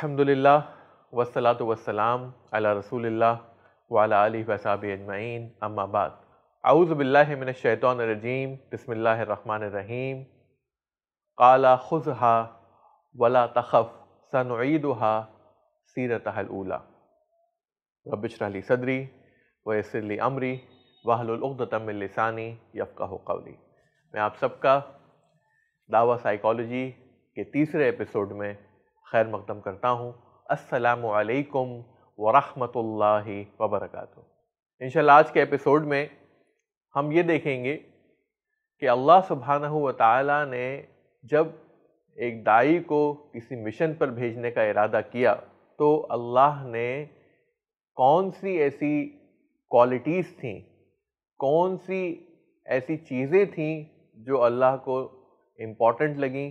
अल्हम्दुलिल्लाह वसलात वसलाम अला रसूलिल्लाह वाला अली वसाब अजमाइन अम्माबाद आउज़बिल्लिमिनशैतरजीम बसमीम काला ख़ुज़हा वला तख़फ़ सनईदहा सीरतहलूला रबशरली सदरी वसरली अमरी वाहलतमिलसानी यफ़ा कौली मैं आप सबका दावा साइकोलॉजी के तीसरे एपिसोड में खैर मकदम करता हूँ असलकम वरहमल वबरक इन आज के एपिसोड में हम ये देखेंगे कि अल्लाह सुबहाना ताली ने जब एक दाई को किसी मिशन पर भेजने का इरादा किया तो अल्लाह ने कौन सी ऐसी क्वालिटीज़ थी कौन सी ऐसी चीज़ें थीं जो अल्लाह को इम्पॉर्टेंट लगें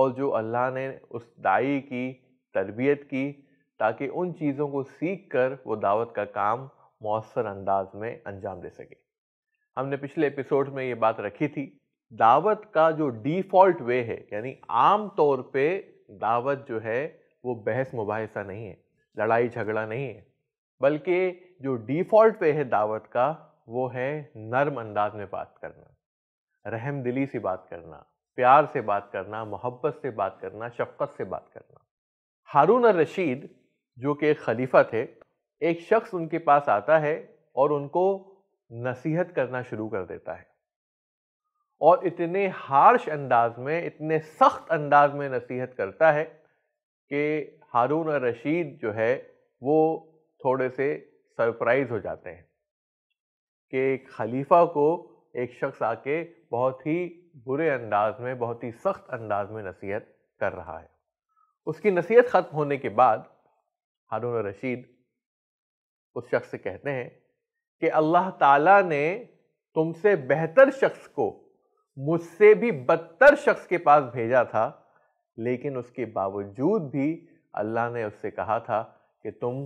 और जो अल्लाह ने उस दाई की तरबियत की ताकि उन चीज़ों को सीख कर वह दावत का काम मौसर अंदाज में अंजाम दे सके हमने पिछले एपिसोड में ये बात रखी थी दावत का जो डिफ़ॉल्ट वे है यानी आम तौर पे दावत जो है वो बहस मुबासा नहीं है लड़ाई झगड़ा नहीं है बल्कि जो डिफ़ॉल्ट वे है दावत का वो है नर्म अंदाज में बात करना रहम दिली सी बात करना प्यार से बात करना मोहब्बत से बात करना शफकत से बात करना हारून और रशीद जो कि एक खलीफा थे एक शख्स उनके पास आता है और उनको नसीहत करना शुरू कर देता है और इतने हार्श अंदाज में इतने सख्त अंदाज में नसीहत करता है कि हारून और रशीद जो है वो थोड़े से सरप्राइज हो जाते हैं कि एक खलीफा को एक शख्स आके बहुत ही बुरे अंदाज में बहुत ही सख्त अंदाज में नसीहत कर रहा है उसकी नसीहत ख़त्म होने के बाद हारून रशीद उस शख्स से कहते हैं कि अल्लाह ताला ने तुमसे बेहतर शख्स को मुझसे भी बदतर शख्स के पास भेजा था लेकिन उसके बावजूद भी अल्लाह ने उससे कहा था कि तुम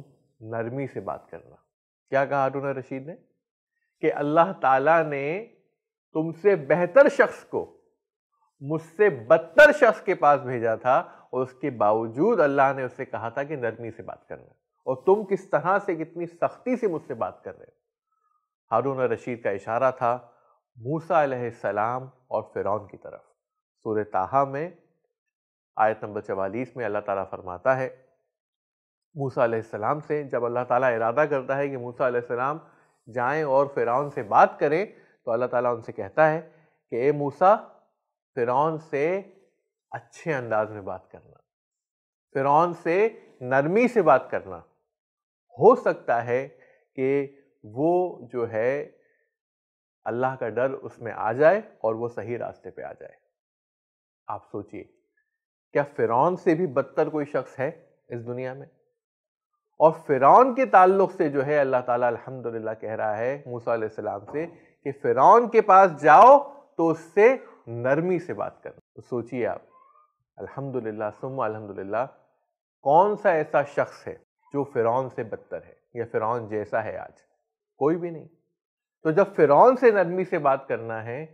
नरमी से बात करना क्या कहा हारून रशीद ने कि अल्लाह ताला ने तुमसे बेहतर शख्स को मुझसे बदतर शख्स के पास भेजा था और उसके बावजूद अल्लाह ने उससे कहा था कि नरमी से बात करना और तुम किस तरह से कितनी सख्ती से मुझसे बात कर रहे हो हारून रशीद का इशारा था मूसा सलाम और फ़िरौन की तरफ सूर ताहा में आयत नंबर चवालीस में अल्लाह ताला फरमाता है मूसा सलाम से जब अल्लाह ताला इरादा करता है कि मूसा सलाम जाएं और फ़िरौन से बात करें तो अल्लाह ताला उनसे कहता है कि ए मूसा फ़िरौन से अच्छे अंदाज में बात करना फ़िरौन से नरमी से बात करना हो सकता है कि वो जो है अल्लाह का डर उसमें आ जाए और वो सही रास्ते पे आ जाए आप सोचिए क्या फ़िरौन से भी बदतर कोई शख्स है इस दुनिया में और फ़िरौन के ताल्लुक से जो है अल्लाह ताला अल्हम्दुलिल्लाह कह रहा है मूसा सलाम से कि फिरौन के पास जाओ तो उससे नरमी से बात करो तो सोचिए आप अल्हम्दुलिल्लाह सुम अल्हम्दुलिल्लाह कौन सा ऐसा शख्स है जो फिरौन से बदतर है या फिरौन जैसा है आज कोई भी नहीं तो जब फिरौन से नरमी से बात करना है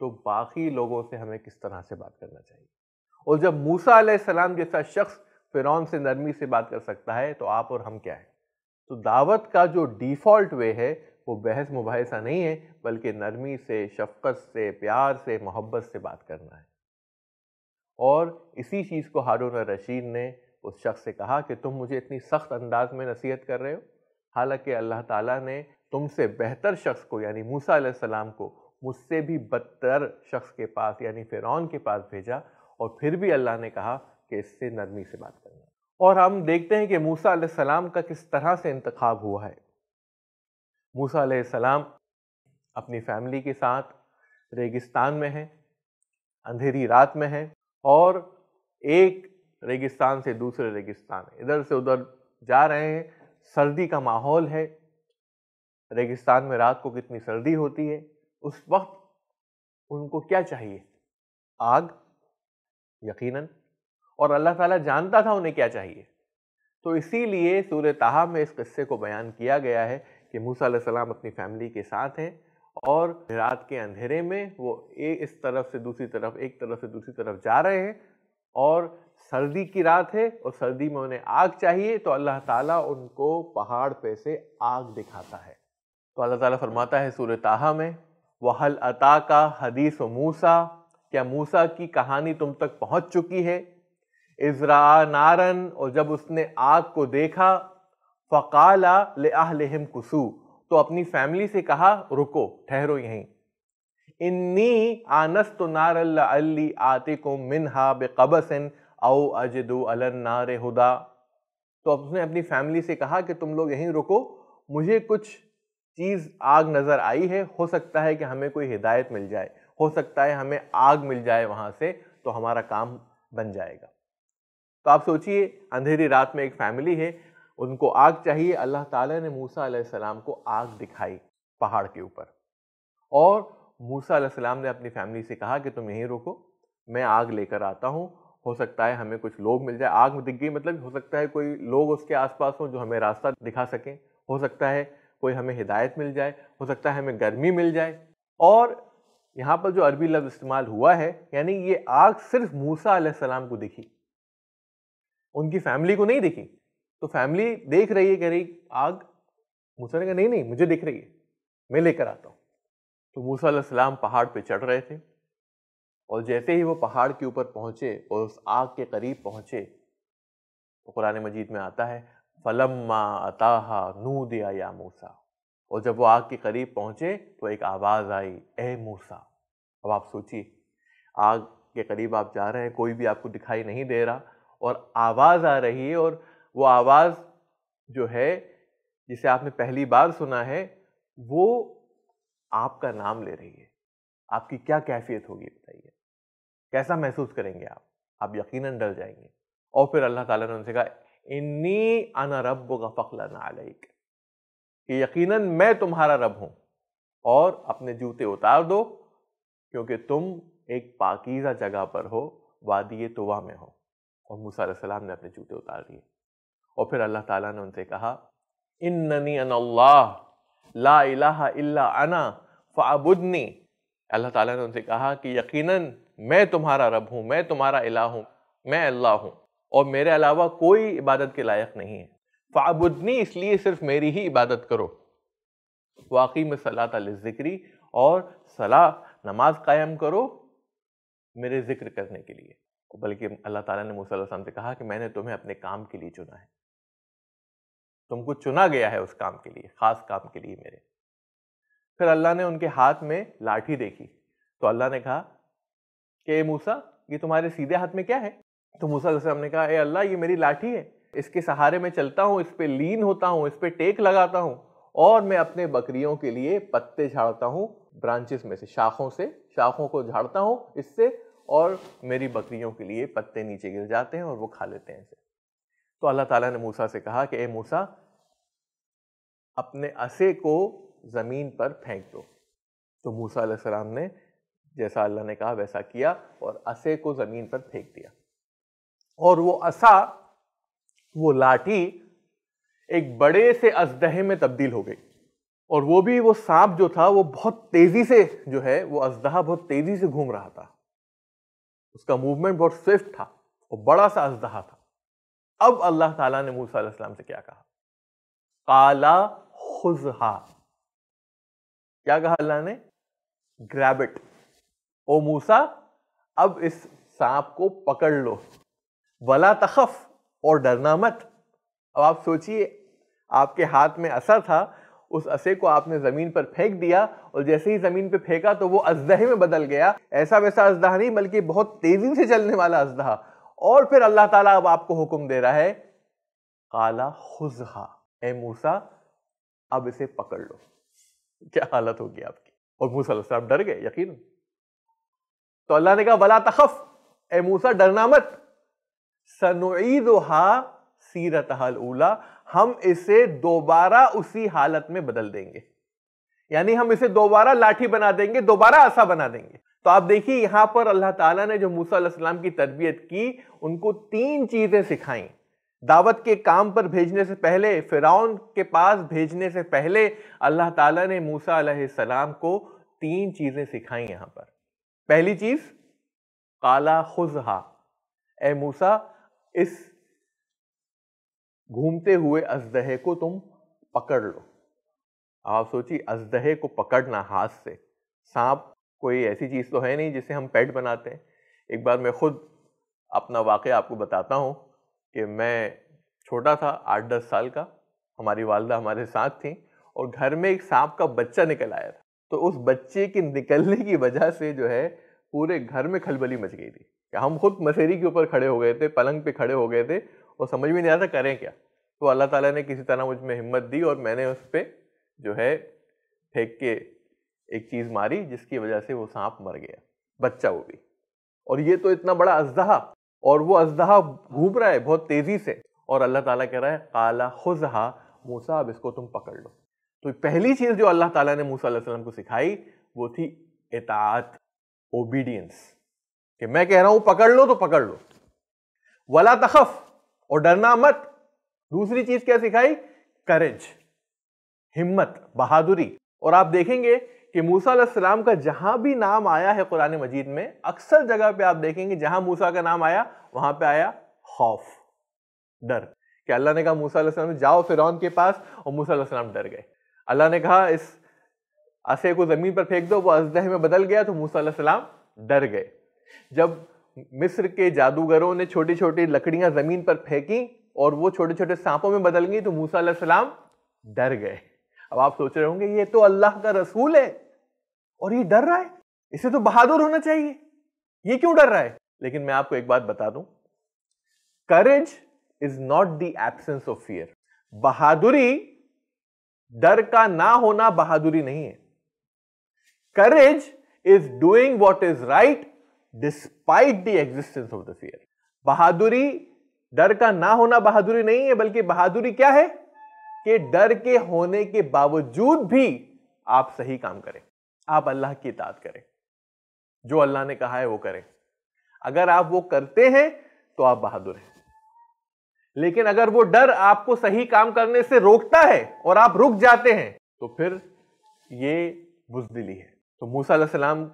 तो बाकी लोगों से हमें किस तरह से बात करना चाहिए और जब मूसा सलाम जैसा शख्स फिरौन से नरमी से बात कर सकता है तो आप और हम क्या है तो दावत का जो डिफ़ॉल्ट वे है वो बहस मुबासा नहीं है बल्कि नरमी से शफकत से प्यार से मोहब्बत से बात करना है और इसी चीज़ को हारून रशीद ने उस शख्स से कहा कि तुम मुझे इतनी सख्त अंदाज में नसीहत कर रहे हो हालांकि अल्लाह ताला ने तुमसे बेहतर शख्स को यानी मूसा सलाम को मुझसे भी बदतर शख्स के पास यानी फ़िरौन के पास भेजा और फिर भी अल्लाह ने कहा कि इससे नरमी से बात करना और हम देखते हैं कि मूसा सलाम का किस तरह से इंतखब हुआ है मूसा सलाम अपनी फैमिली के साथ रेगिस्तान में हैं अंधेरी रात में हैं और एक रेगिस्तान से दूसरे रेगिस्तान इधर से उधर जा रहे हैं सर्दी का माहौल है रेगिस्तान में रात को कितनी सर्दी होती है उस वक्त उनको क्या चाहिए आग यकीनन और अल्लाह ताला जानता था उन्हें क्या चाहिए तो इसीलिए सूर्य ताहा में इस किस्से को बयान किया गया है कि मूसा सलाम अपनी फैमिली के साथ हैं और रात के अंधेरे में वो एक इस तरफ से दूसरी तरफ एक तरफ से दूसरी तरफ जा रहे हैं और सर्दी की रात है और सर्दी में उन्हें आग चाहिए तो अल्लाह ताला उनको पहाड़ पे से आग दिखाता है तो अल्लाह ताला फरमाता है सूर ताहा में वहल अता का हदीस व मूसा क्या मूसा की कहानी तुम तक पहुंच चुकी है इजरा नारन और जब उसने आग को देखा फ़काला लहम कुसू तो अपनी फैमिली से कहा रुको ठहरो यहीं इन्नी आनस तो नार्ली आते को मिनहा बेकबसन औ अजदू नार हुदा तो उसने अपनी फैमिली से कहा कि तुम लोग यहीं रुको मुझे कुछ चीज़ आग नज़र आई है हो सकता है कि हमें कोई हिदायत मिल जाए हो सकता है हमें आग मिल जाए वहाँ से तो हमारा काम बन जाएगा तो आप सोचिए अंधेरी रात में एक फैमिली है उनको आग चाहिए अल्लाह ताला ने मूसा सलाम को आग दिखाई पहाड़ के ऊपर और मूसा सलाम ने अपनी फैमिली से कहा कि तुम यहीं रुको मैं आग लेकर आता हूँ हो सकता है हमें कुछ लोग मिल जाए आग दिख गई मतलब हो सकता है कोई लोग उसके आसपास हों जो हमें रास्ता दिखा सकें हो सकता है कोई हमें हिदायत मिल जाए हो सकता है हमें गर्मी मिल जाए और यहाँ पर जो अरबी लफ्ज़ इस्तेमाल हुआ है यानी ये आग सिर्फ मूसा सलाम को दिखी उनकी फैमिली को नहीं दिखी तो फैमिली देख रही है कह रही आग मूसा ने कहा नहीं नहीं मुझे दिख रही है मैं लेकर आता हूँ तो मूसा सलाम पहाड़ पे चढ़ रहे थे और जैसे ही वो पहाड़ के ऊपर पहुँचे और उस आग के करीब पहुँचे तो कुरान मजीद में आता है फलम्मा अताहा नू दिया या मूसा और जब वो आग के करीब पहुँचे तो एक आवाज़ आई ए मूसा अब आप सोचिए आग के करीब आप जा रहे हैं कोई भी आपको दिखाई नहीं दे रहा और आवाज़ आ रही है और वो आवाज़ जो है जिसे आपने पहली बार सुना है वो आपका नाम ले रही है आपकी क्या कैफियत होगी बताइए कैसा महसूस करेंगे आप आप यकीनन डर जाएंगे और फिर अल्लाह ताला ने उनसे कहा इन्नी अना रब का कि यकीनन मैं तुम्हारा रब हूँ और अपने जूते उतार दो क्योंकि तुम एक पाकिज़ा जगह पर हो वादी तोवा में हो और मूसा ने अपने जूते उतार दिए और फिर अल्लाह ताला ने उनसे कहा इन्नी अन ला इल्ला अना फ़ाबुदनी अल्लाह ताला ने उनसे कहा कि यकीनन मैं तुम्हारा रब हूँ मैं तुम्हारा इला हूँ मैं अल्लाह हूँ और मेरे अलावा कोई इबादत के लायक नहीं है फ़ाबुदनी इसलिए सिर्फ मेरी ही इबादत करो वाकई में सलात ज़िक्री और सलाह नमाज कायम करो मेरे ज़िक्र करने के लिए बल्कि अल्लाह ताला ने मूसा से कहा कि मैंने तुम्हें अपने काम के लिए चुना है तुमको चुना गया है उस काम के लिए ख़ास काम के लिए मेरे फिर अल्लाह ने उनके हाथ में लाठी देखी तो अल्लाह ने कहा कि मूसा ये तुम्हारे सीधे हाथ में क्या है तो मूसा जैसे ने कहा ए अल्लाह ये मेरी लाठी है इसके सहारे में चलता हूँ इस पर लीन होता हूँ इस पर टेक लगाता हूँ और मैं अपने बकरियों के लिए पत्ते झाड़ता हूँ ब्रांचेस में से शाखों से शाखों को झाड़ता हूँ इससे और मेरी बकरियों के लिए पत्ते नीचे गिर जाते हैं और वो खा लेते हैं इसे तो अल्लाह ताला ने मूसा से कहा कि ए मूसा अपने असे को ज़मीन पर फेंक दो तो मूसा सलाम ने जैसा अल्लाह ने कहा वैसा किया और असे को ज़मीन पर फेंक दिया और वो असा वो लाठी एक बड़े से अजदहे में तब्दील हो गई और वो भी वो सांप जो था वो बहुत तेज़ी से जो है वो अजदहा बहुत तेज़ी से घूम रहा था उसका मूवमेंट बहुत स्विफ्ट था और बड़ा सा अजदहा था अब अल्लाह ताला ने मूसा अलैहिस्सलाम से क्या कहा काला खुजहा क्या कहा अल्लाह ने ग्रैबिट ओ मूसा अब इस सांप को पकड़ लो वला तखफ और डरना मत अब आप सोचिए आपके हाथ में असा था उस असे को आपने ज़मीन पर फेंक दिया और जैसे ही ज़मीन पर फेंका तो वो अजदहे में बदल गया ऐसा वैसा अजदहा नहीं बल्कि बहुत तेज़ी से चलने वाला अजदहा और फिर अल्लाह ताला अब आपको हुक्म दे रहा है काला खुजहा ए मूसा अब इसे पकड़ लो क्या हालत होगी आपकी और मूसा साहब डर गए यकीन तो अल्लाह ने कहा वला तखफ ए मूसा डरना मत हा सीरत उला हम इसे दोबारा उसी हालत में बदल देंगे यानी हम इसे दोबारा लाठी बना देंगे दोबारा आशा बना देंगे तो आप देखिए यहाँ पर अल्लाह ताला ने जो मूसा अलैहिस्सलाम की तरबियत की उनको तीन चीज़ें सिखाई दावत के काम पर भेजने से पहले फ़िरौन के पास भेजने से पहले अल्लाह ताला ने मूसा अलैहिस्सलाम को तीन चीज़ें सिखाई यहाँ पर पहली चीज़ काला खुजहा ए मूसा इस घूमते हुए अजदहे को तुम पकड़ लो आप सोचिए अजदहे को पकड़ना हाथ से सांप कोई ऐसी चीज़ तो है नहीं जिसे हम पेट बनाते हैं एक बार मैं ख़ुद अपना वाक़ आपको बताता हूँ कि मैं छोटा था आठ दस साल का हमारी वालदा हमारे साथ थी और घर में एक सांप का बच्चा निकल आया था तो उस बच्चे के निकलने की वजह से जो है पूरे घर में खलबली मच गई थी कि हम खुद मसेरी के ऊपर खड़े हो गए थे पलंग पे खड़े हो गए थे और समझ में नहीं आता करें क्या तो अल्लाह ताला ने किसी तरह मुझ में हिम्मत दी और मैंने उस पर जो है फेंक के एक चीज़ मारी जिसकी वजह से वो सांप मर गया बच्चा वो भी और ये तो इतना बड़ा अजदहा और वो अजदहा घूम रहा है बहुत तेज़ी से और अल्लाह ताला कह रहा है काला खुजहा मूसा अब इसको तुम पकड़ लो तो पहली चीज़ जो अल्लाह ताला ने मूसा वसल्लम को सिखाई वो थी एतात ओबीडियंस कि मैं कह रहा हूं पकड़ लो तो पकड़ लो वला तखफ और डरना मत दूसरी चीज़ क्या सिखाई करेज हिम्मत बहादुरी और आप देखेंगे कि मूसा सलाम का जहाँ भी नाम आया है कुरान मजीद में अक्सर जगह पे आप देखेंगे जहाँ मूसा का नाम आया वहाँ पे आया खौफ डर कि अल्लाह ने कहा मूसा सलाम जाओ फिर के पास और मूसा सलाम डर गए अल्लाह ने कहा इस असे को ज़मीन पर फेंक दो वो अजदह में बदल गया तो मूसा सलाम डर गए जब मिस्र के जादूगरों ने छोटी छोटी लकड़ियां ज़मीन पर फेंकी और वो छोटे छोटे सांपों में बदल गई तो मूसा सलाम डर गए अब आप सोच रहे होंगे ये तो अल्लाह का रसूल है और ये डर रहा है इसे तो बहादुर होना चाहिए ये क्यों डर रहा है लेकिन मैं आपको एक बात बता दूं courage is not the absence of fear बहादुरी डर का ना होना बहादुरी नहीं है courage is doing what is right despite the existence of the fear बहादुरी डर का ना होना बहादुरी नहीं है बल्कि बहादुरी क्या है कि डर के होने के बावजूद भी आप सही काम करें आप अल्लाह की इताद करें जो अल्लाह ने कहा है वो करें अगर आप वो करते हैं तो आप बहादुर हैं लेकिन अगर वो डर आपको सही काम करने से रोकता है और आप रुक जाते हैं तो फिर ये बुजदिली है तो मूसा सलाम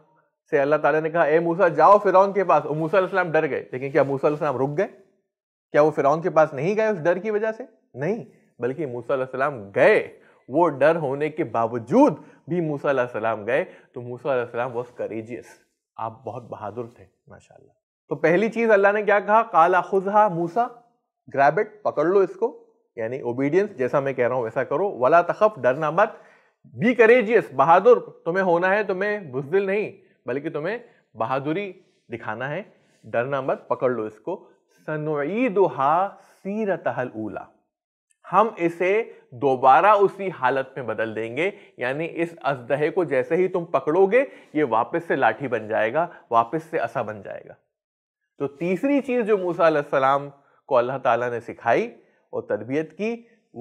से अल्लाह ताला ने कहा ए मूसा जाओ फिरौन के पास और मूसा सलाम डर गए लेकिन क्या मूसा सलाम रुक गए क्या वो फिरौन के पास नहीं गए उस डर की वजह से नहीं बल्कि मूसा सलाम गए वो डर होने के बावजूद भी मूसा सलाम गए तो मूसा सलाम वॉज करेजियस आप बहुत बहादुर थे माशाल्लाह तो पहली चीज़ अल्लाह ने क्या कहा काला खुजहा मूसा ग्रैबिट पकड़ लो इसको यानी ओबीडियंस जैसा मैं कह रहा हूँ वैसा करो वला तखफ डरना मत बी करेजियस बहादुर तुम्हें होना है तुम्हें बुजदिल नहीं बल्कि तुम्हें बहादुरी दिखाना है डरना मत पकड़ लो इसको सनईद हा सीरतहल उला हम इसे दोबारा उसी हालत में बदल देंगे यानी इस असदहे को जैसे ही तुम पकड़ोगे ये वापस से लाठी बन जाएगा वापस से असा बन जाएगा तो तीसरी चीज़ जो मूसा सलाम को अल्लाह ताला ने सिखाई और तरबियत की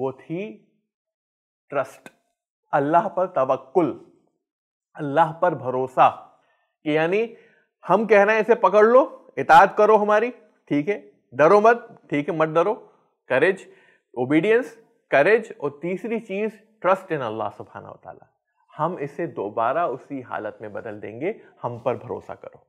वो थी ट्रस्ट अल्लाह पर तवक्कुल अल्लाह पर भरोसा कि यानी हम कह रहे हैं इसे पकड़ लो इताद करो हमारी ठीक है डरो मत ठीक है मत डरो करेज ओबीडियंस करेज और तीसरी चीज़ ट्रस्ट इन अल्लाह सुबहाना तला हम इसे दोबारा उसी हालत में बदल देंगे हम पर भरोसा करो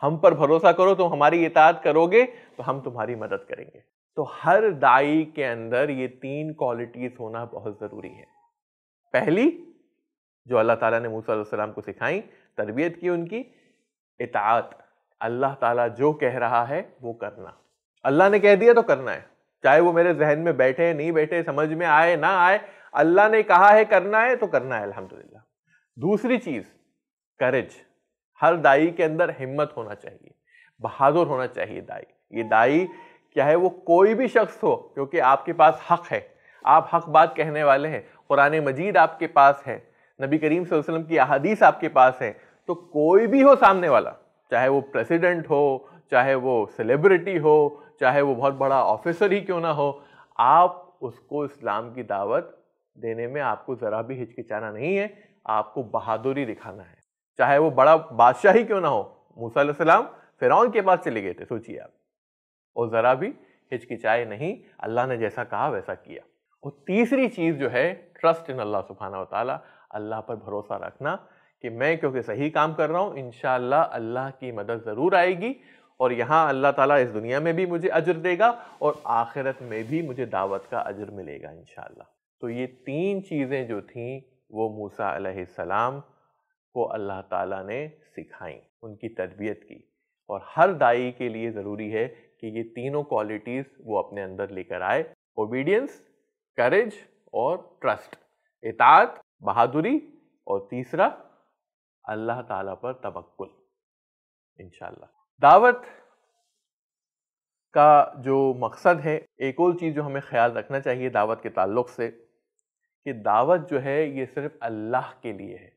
हम पर भरोसा करो तो हमारी इतात करोगे तो हम तुम्हारी मदद करेंगे तो हर दाई के अंदर ये तीन क्वालिटीज होना बहुत ज़रूरी है पहली जो अल्लाह ताला ने मूसा सलाम को सिखाई तरबियत की उनकी इतात अल्लाह ताला जो कह रहा है वो करना अल्लाह ने कह दिया तो करना है चाहे वो मेरे जहन में बैठे नहीं बैठे समझ में आए ना आए अल्लाह ने कहा है करना है तो करना है अल्हम्दुलिल्लाह दूसरी चीज़ करेज हर दाई के अंदर हिम्मत होना चाहिए बहादुर होना चाहिए दाई ये दाई चाहे वो कोई भी शख्स हो क्योंकि आपके पास हक है आप हक बात कहने वाले हैं कुरान मजीद आपके पास है नबी करीम वसल्लम की अहादीस आपके पास है तो कोई भी हो सामने वाला चाहे वो प्रेसिडेंट हो चाहे वो सेलिब्रिटी हो चाहे वो बहुत बड़ा ऑफिसर ही क्यों ना हो आप उसको इस्लाम की दावत देने में आपको ज़रा भी हिचकिचाना नहीं है आपको बहादुरी दिखाना है चाहे वो बड़ा बादशाह ही क्यों ना हो मूसा फिरौन के पास चले गए थे सोचिए आप और ज़रा भी हिचकिचाए नहीं अल्लाह ने जैसा कहा वैसा किया और तीसरी चीज़ जो है ट्रस्ट इन अल्लाह सुबहाना वाली अल्लाह पर भरोसा रखना कि मैं क्योंकि सही काम कर रहा हूँ इन अल्लाह की मदद ज़रूर आएगी और यहाँ अल्लाह ताला इस दुनिया में भी मुझे अजर देगा और आखिरत में भी मुझे दावत का अजर मिलेगा इन तो ये तीन चीज़ें जो थीं वो मूसा सलाम को अल्लाह ताला ने सिखाई उनकी तरबियत की और हर दाई के लिए ज़रूरी है कि ये तीनों क्वालिटीज़ वो अपने अंदर लेकर आए ओबीडियंस करेज और ट्रस्ट इतात बहादुरी और तीसरा अल्लाह ताला पर तबक्ल इन दावत का जो मकसद है एक और चीज़ जो हमें ख्याल रखना चाहिए दावत के ताल्लुक से कि दावत जो है ये सिर्फ अल्लाह के लिए है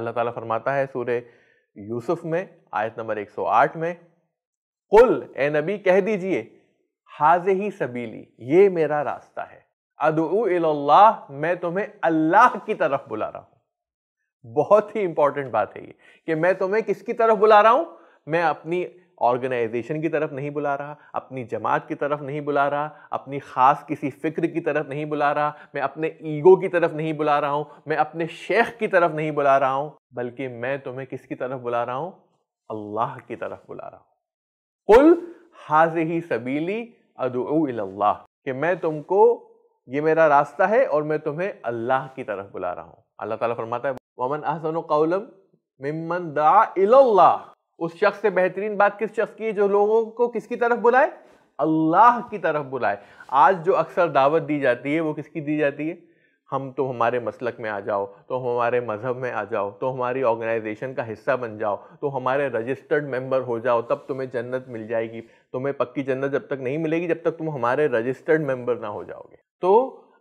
अल्लाह ताला फरमाता है सूर्य यूसुफ में आयत नंबर 108 में कुल ए नबी कह दीजिए हाज ही सबीली ये मेरा रास्ता है अदल्ला मैं तुम्हें अल्लाह की तरफ बुला रहा हूँ बहुत ही इंपॉर्टेंट बात है ये कि मैं तुम्हें किसकी तरफ बुला रहा हूँ मैं अपनी ऑर्गेनाइजेशन की तरफ नहीं बुला रहा अपनी जमात की तरफ नहीं बुला रहा अपनी ख़ास किसी फ़िक्र की तरफ नहीं बुला रहा मैं अपने ईगो की तरफ नहीं बुला रहा हूँ मैं अपने शेख की तरफ नहीं बुला रहा हूँ बल्कि मैं तुम्हें किसकी तरफ बुला रहा हूँ अल्लाह की तरफ बुला रहा हूँ कुल हाज ही सबीली अदल्ला कि मैं तुमको ये मेरा रास्ता है और मैं तुम्हें अल्लाह की तरफ बुला रहा हूँ अल्लाह ताला फरमाता है वमन अहसन कौलम मिमन दा इल्लाह उस शख्स से बेहतरीन बात किस शख्स की है जो लोगों को किसकी तरफ बुलाए अल्लाह की तरफ बुलाए आज जो अक्सर दावत दी जाती है वो किसकी दी जाती है हम तो हमारे मसलक में आ जाओ तो हमारे मज़हब में आ जाओ तो हमारी ऑर्गेनाइजेशन का हिस्सा बन जाओ तो हमारे रजिस्टर्ड मेंबर हो जाओ तब तुम्हें जन्नत मिल जाएगी तुम्हें पक्की जन्नत जब तक नहीं मिलेगी जब तक तुम हमारे रजिस्टर्ड मेंबर ना हो जाओगे तो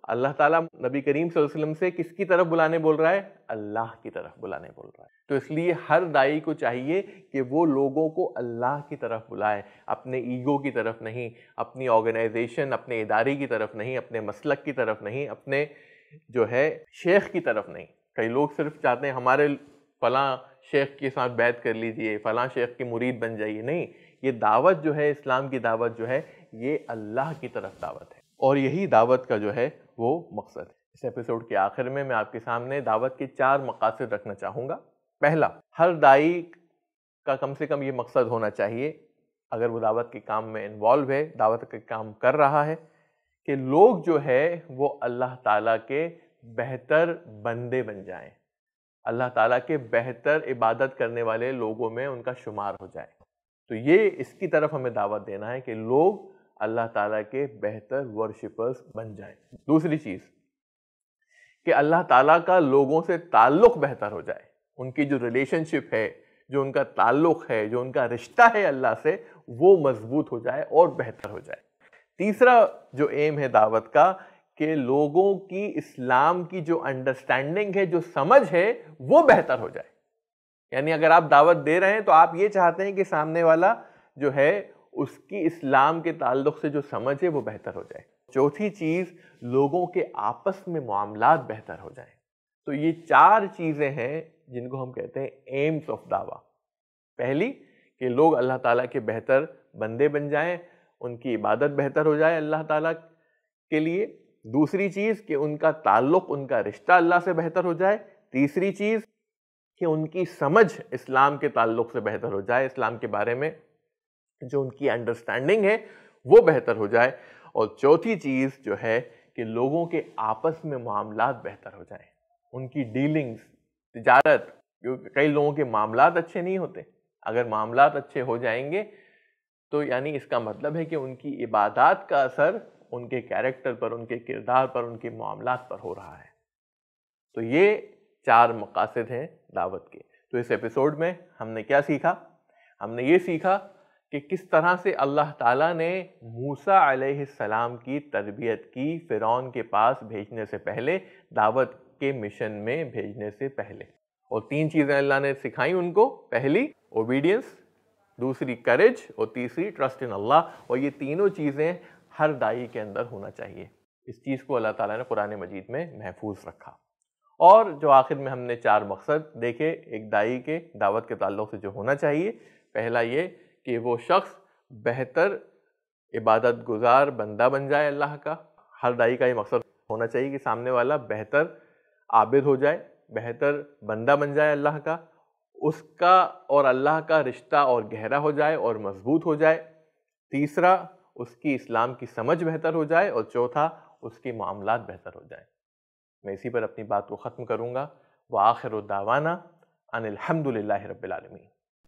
अल्लाह ताला नबी करीम वसल्लम से किसकी तरफ बुलाने बोल रहा है अल्लाह की तरफ बुलाने बोल रहा है तो इसलिए हर दाई को चाहिए कि वो लोगों को अल्लाह की तरफ बुलाए अपने ईगो की तरफ नहीं अपनी ऑर्गेनाइजेशन अपने इदारे की तरफ नहीं अपने मसलक की तरफ नहीं अपने जो है शेख की तरफ नहीं कई लोग सिर्फ चाहते हैं हमारे फलां शेख के साथ बैत कर लीजिए फ़लाँ शेख के मुरीद बन जाइए नहीं ये दावत जो है इस्लाम की दावत जो है ये अल्लाह की तरफ दावत है और यही दावत का जो है वो मकसद है इस एपिसोड के आखिर में मैं आपके सामने दावत के चार मकासद रखना चाहूँगा पहला हर दाई का कम से कम ये मकसद होना चाहिए अगर वो दावत के काम में इन्वॉल्व है दावत के काम कर रहा है कि लोग जो है वो अल्लाह ताला के बेहतर बंदे बन जाएं अल्लाह ताला के बेहतर इबादत करने वाले लोगों में उनका शुमार हो जाए तो ये इसकी तरफ हमें दावत देना है कि लोग अल्लाह ताला के बेहतर वर्शिपर्स बन जाए दूसरी चीज़ कि अल्लाह ताला का लोगों से ताल्लुक़ बेहतर हो जाए उनकी जो रिलेशनशिप है जो उनका ताल्लुक़ है जो उनका रिश्ता है अल्लाह से वो मज़बूत हो जाए और बेहतर हो जाए तीसरा जो एम है दावत का कि लोगों की इस्लाम की जो अंडरस्टैंडिंग है जो समझ है वो बेहतर हो जाए यानी अगर आप दावत दे रहे हैं तो आप ये चाहते हैं कि सामने वाला जो है उसकी इस्लाम के ताल्लुक से जो समझ है वो बेहतर हो जाए चौथी चीज़ लोगों के आपस में मामला बेहतर हो जाए तो ये चार चीज़ें हैं जिनको हम कहते हैं एम्स ऑफ दावा पहली कि लोग अल्लाह ताला के बेहतर बंदे बन जाएं उनकी इबादत बेहतर हो जाए अल्लाह ताला के लिए दूसरी चीज़ कि उनका ताल्लुक उनका रिश्ता अल्लाह से बेहतर हो जाए तीसरी चीज़ कि उनकी समझ इस्लाम के ताल्लुक से बेहतर हो जाए इस्लाम के बारे में जो उनकी अंडरस्टैंडिंग है वो बेहतर हो जाए और चौथी चीज़ जो है कि लोगों के आपस में मामला बेहतर हो जाए उनकी डीलिंग्स तजारत कई लोगों के मामला अच्छे नहीं होते अगर मामला अच्छे हो जाएंगे तो यानी इसका मतलब है कि उनकी इबादत का असर उनके कैरेक्टर पर उनके किरदार पर उनके मामला पर हो रहा है तो ये चार मकासद हैं दावत के तो इस एपिसोड में हमने क्या सीखा हमने ये सीखा कि किस तरह से अल्लाह ताला ने मूसा सलाम की तरबियत की फ़िरौन के पास भेजने से पहले दावत के मिशन में भेजने से पहले और तीन चीज़ें अल्लाह ने सिखाई उनको पहली ओबीडियंस दूसरी करेज और तीसरी ट्रस्ट इन अल्लाह और ये तीनों चीज़ें हर दाई के अंदर होना चाहिए इस चीज़ को अल्लाह ताला ने कुरान मजीद में महफूज रखा और जो आखिर में हमने चार मकसद देखे एक दाई के दावत के ताल्लुक से जो होना चाहिए पहला ये कि वो शख्स बेहतर इबादत गुजार बंदा बन जाए अल्लाह का हर दाई का ये मकसद होना चाहिए कि सामने वाला बेहतर आबिद हो जाए बेहतर बंदा बन जाए अल्लाह का उसका और अल्लाह का रिश्ता और गहरा हो जाए और मजबूत हो जाए तीसरा उसकी इस्लाम की समझ बेहतर हो जाए और चौथा उसके मामला बेहतर हो जाए मैं इसी पर अपनी बात को ख़त्म करूँगा व आखिर दावाना अनिलहमदिल्ला रबालमी